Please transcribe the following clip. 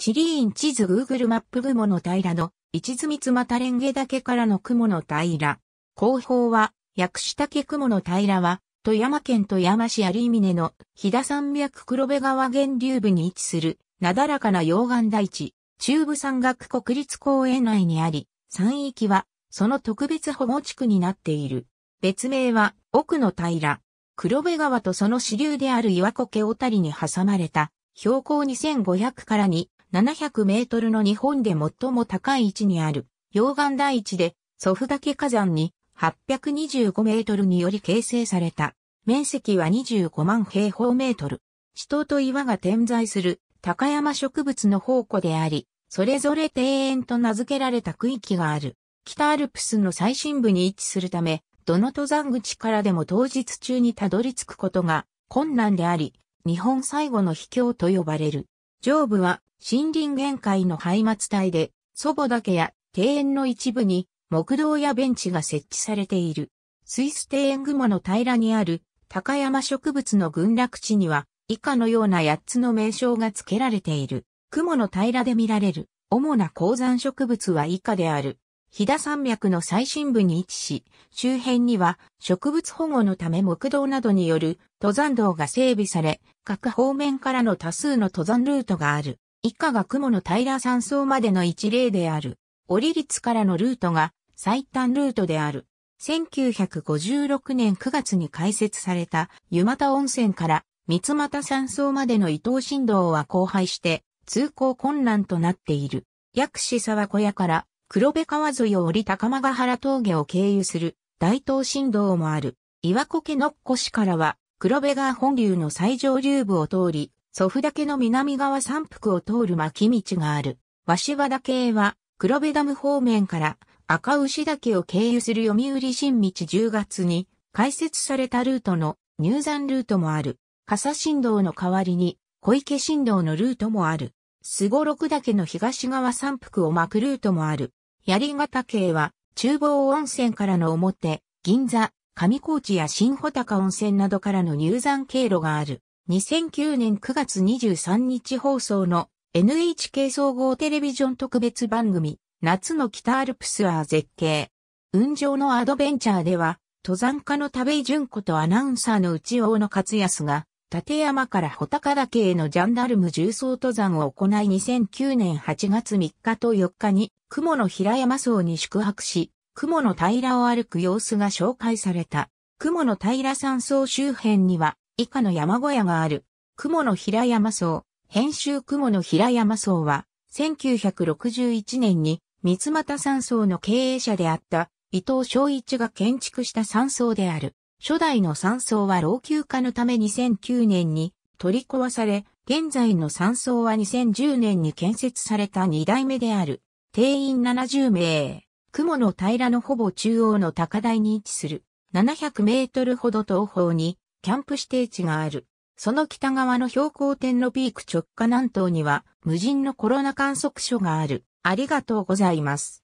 チリーン地図 Google マップ雲の平の、一津三またレンゲ岳からの雲の平。後方は、薬師岳雲の平は、富山県富山市有峰の飛騨山脈黒部川源流部に位置する、なだらかな溶岩大地、中部山岳国立公園内にあり、山域は、その特別保護地区になっている。別名は、奥の平。黒部川とその支流である岩苔小谷に挟まれた、標高2500から2 700メートルの日本で最も高い位置にある溶岩台地で祖父岳火山に825メートルにより形成された。面積は25万平方メートル。地頭と岩が点在する高山植物の宝庫であり、それぞれ庭園と名付けられた区域がある。北アルプスの最深部に位置するため、どの登山口からでも当日中にたどり着くことが困難であり、日本最後の秘境と呼ばれる。上部は森林限界の廃末帯で、祖母岳や庭園の一部に木道やベンチが設置されている。スイス庭園雲の平らにある高山植物の群落地には以下のような8つの名称が付けられている。雲の平らで見られる主な鉱山植物は以下である。飛騨山脈の最深部に位置し、周辺には植物保護のため木道などによる登山道が整備され、各方面からの多数の登山ルートがある。以下が雲の平山荘までの一例である。折り率からのルートが最短ルートである。1956年9月に開設された湯又温泉から三又山荘までの伊東新道は荒廃して通行困難となっている。薬師沢小屋から黒部川沿いを降り高間ヶ原峠を経由する大東新道もある。岩苔の越からは黒部川本流の最上流部を通り、祖父岳の南側山腹を通る巻道がある。和羽岳へは黒部ダム方面から赤牛岳を経由する読売新道10月に開設されたルートの入山ルートもある。笠新道の代わりに小池新道のルートもある。すごろく岳の東側山腹を巻くルートもある。槍ヶ岳は、厨房温泉からの表、銀座、上高地や新穂高温泉などからの入山経路がある。2009年9月23日放送の NHK 総合テレビジョン特別番組、夏の北アルプスは絶景。雲上のアドベンチャーでは、登山家の田部井淳子とアナウンサーの内尾の勝康が、立山から穂高岳へのジャンダルム重装登山を行い2009年8月3日と4日に雲の平山荘に宿泊し、雲の平を歩く様子が紹介された。雲の平山荘周辺には、以下の山小屋がある。雲の平山荘、編集雲の平山荘は、1961年に三又山荘の経営者であった伊藤昭一が建築した山荘である。初代の山荘は老朽化のため2009年に取り壊され、現在の山荘は2010年に建設された2代目である。定員70名。雲の平のほぼ中央の高台に位置する。700メートルほど東方に、キャンプ指定地がある。その北側の標高点のピーク直下南東には、無人のコロナ観測所がある。ありがとうございます。